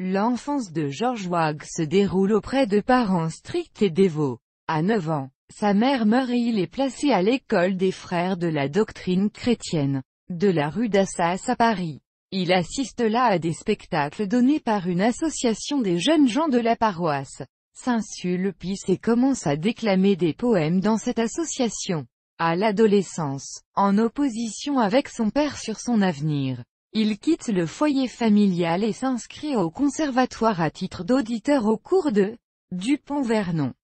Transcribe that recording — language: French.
L'enfance de George Wag se déroule auprès de parents stricts et dévots. À 9 ans, sa mère meurt et il est placé à l'école des frères de la doctrine chrétienne, de la rue d'Assas à Paris. Il assiste là à des spectacles donnés par une association des jeunes gens de la paroisse. Saint-Sulpice et commence à déclamer des poèmes dans cette association. À l'adolescence, en opposition avec son père sur son avenir, il quitte le foyer familial et s'inscrit au conservatoire à titre d'auditeur au cours de Dupont-Vernon.